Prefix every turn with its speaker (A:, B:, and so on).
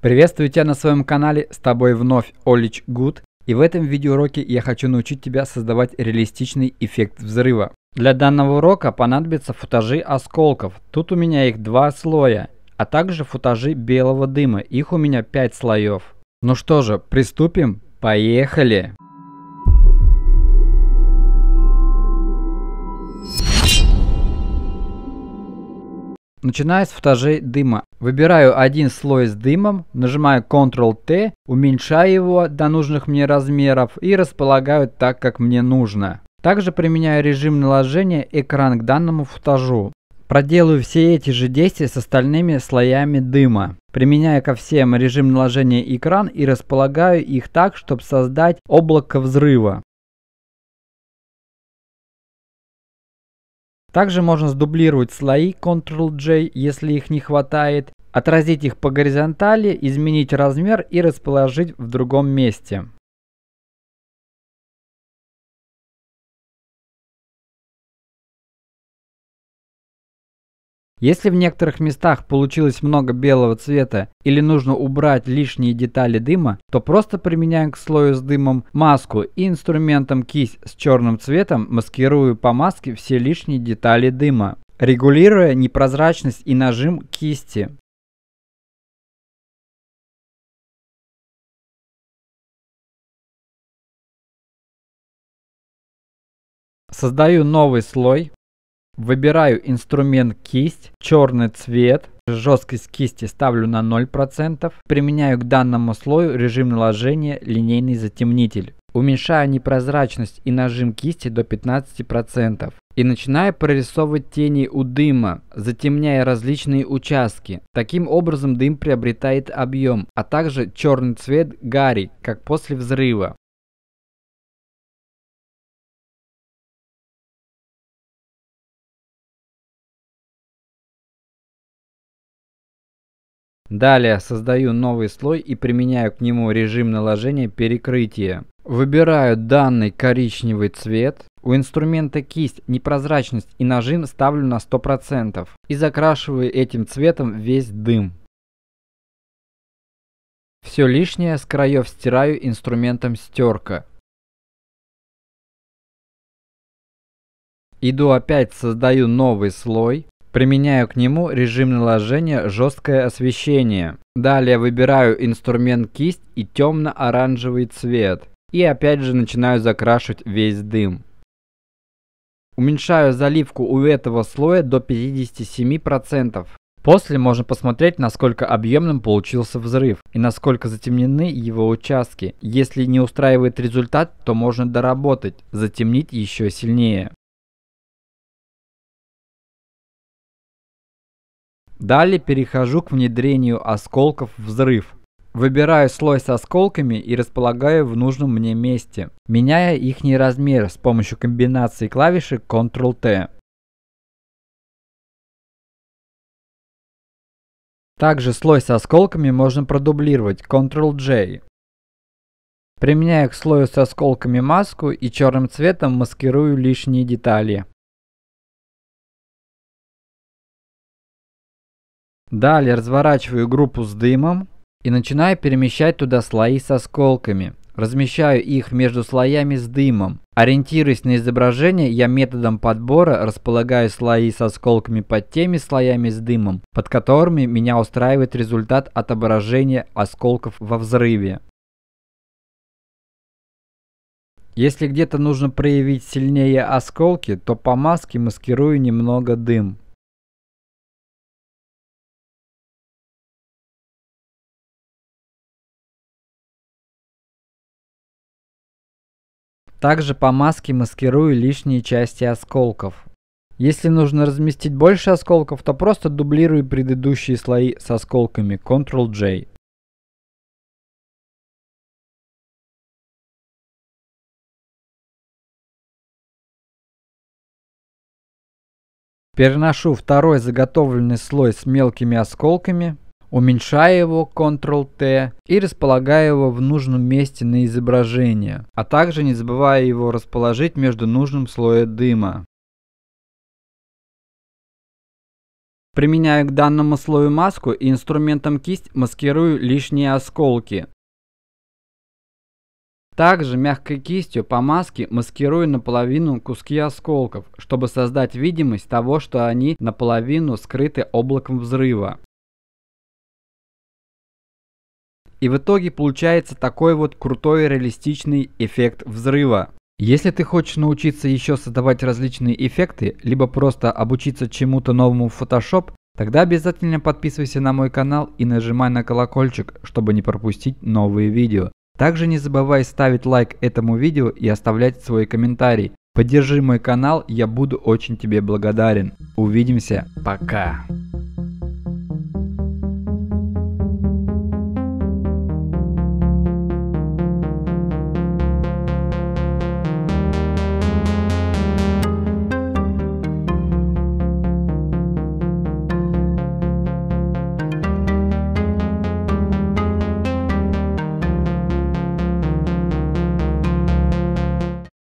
A: Приветствую тебя на своем канале, с тобой вновь Олич Гуд, и в этом видеоуроке я хочу научить тебя создавать реалистичный эффект взрыва. Для данного урока понадобятся футажи осколков, тут у меня их два слоя, а также футажи белого дыма, их у меня пять слоев. Ну что же, приступим, поехали! Начиная с футажей дыма, Выбираю один слой с дымом, нажимаю Ctrl-T, уменьшаю его до нужных мне размеров и располагаю так, как мне нужно. Также применяю режим наложения экран к данному футажу. Проделаю все эти же действия с остальными слоями дыма. Применяю
B: ко всем режим наложения экран и располагаю их так, чтобы создать облако взрыва. Также можно сдублировать слои Ctrl-J, если их не хватает, отразить их по горизонтали,
C: изменить размер и расположить в другом месте. Если в некоторых местах получилось много белого цвета или
A: нужно убрать лишние детали дыма, то просто применяем к слою с дымом маску и инструментом кисть с черным цветом маскирую по маске все лишние детали дыма,
C: регулируя непрозрачность и нажим кисти. Создаю новый слой Выбираю
A: инструмент кисть, черный цвет, жесткость кисти ставлю на 0%. Применяю к данному слою режим наложения линейный затемнитель. Уменьшаю непрозрачность и нажим кисти до 15%. И начинаю прорисовывать тени у дыма, затемняя различные участки. Таким образом дым приобретает
C: объем, а также черный цвет гари, как после взрыва. Далее
B: создаю новый слой и применяю к нему режим наложения перекрытия. Выбираю
A: данный коричневый цвет. У инструмента кисть непрозрачность и нажим ставлю на 100%. И закрашиваю этим цветом весь дым.
B: Все лишнее с краев стираю инструментом стерка. Иду опять создаю новый слой. Применяю к нему режим наложения «Жесткое освещение».
A: Далее выбираю инструмент кисть и темно-оранжевый цвет. И опять же начинаю закрашивать весь дым. Уменьшаю заливку у этого слоя до 57%. После можно посмотреть, насколько объемным получился взрыв и насколько затемнены его участки. Если не устраивает результат, то
B: можно доработать, затемнить еще сильнее. Далее перехожу к внедрению осколков
A: взрыв. Выбираю слой с осколками и располагаю в нужном мне месте,
B: меняя их размер с помощью комбинации клавиши Ctrl-T. Также слой с осколками можно продублировать Ctrl-J. Применяю к слою с осколками маску и черным цветом маскирую лишние детали. Далее разворачиваю группу с дымом
A: и начинаю перемещать туда слои с осколками. Размещаю их между слоями с дымом. Ориентируясь на изображение, я методом подбора располагаю слои с осколками под теми слоями с дымом, под которыми меня устраивает результат отображения осколков во взрыве.
B: Если где-то нужно проявить сильнее осколки, то по маске маскирую немного дым. Также по маске маскирую лишние части осколков. Если нужно разместить больше осколков, то просто дублирую предыдущие слои с осколками Ctrl-J. Переношу второй заготовленный слой с мелкими осколками уменьшая его
A: Ctrl-T и располагая его в нужном месте на изображение, а также не забывая его расположить между нужным слоем дыма.
B: Применяю к данному слою маску и инструментом кисть маскирую лишние осколки. Также мягкой кистью
A: по маске маскирую наполовину куски осколков, чтобы создать видимость того, что они наполовину скрыты облаком взрыва. И в итоге получается такой вот крутой реалистичный эффект взрыва. Если ты хочешь научиться еще создавать различные эффекты, либо просто обучиться чему-то новому в Photoshop, тогда обязательно подписывайся на мой канал и нажимай на колокольчик, чтобы не пропустить новые видео. Также не забывай ставить лайк этому видео и оставлять свои комментарии. Поддержи мой канал, я буду очень тебе благодарен. Увидимся, пока!